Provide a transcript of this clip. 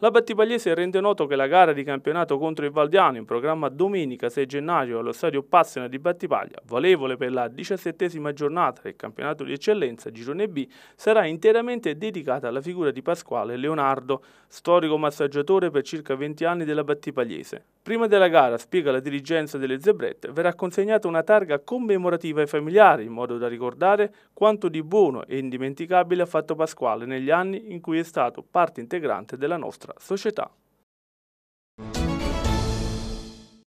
La Battipagliese rende noto che la gara di campionato contro il Valdiano in programma domenica 6 gennaio allo stadio Passena di Battipaglia, valevole per la diciassettesima giornata del campionato di eccellenza Girone B, sarà interamente dedicata alla figura di Pasquale Leonardo, storico massaggiatore per circa 20 anni della Battipagliese. Prima della gara, spiega la dirigenza delle Zebrette, verrà consegnata una targa commemorativa ai familiari in modo da ricordare quanto di buono e indimenticabile ha fatto Pasquale negli anni in cui è stato parte integrante della nostra فترة سو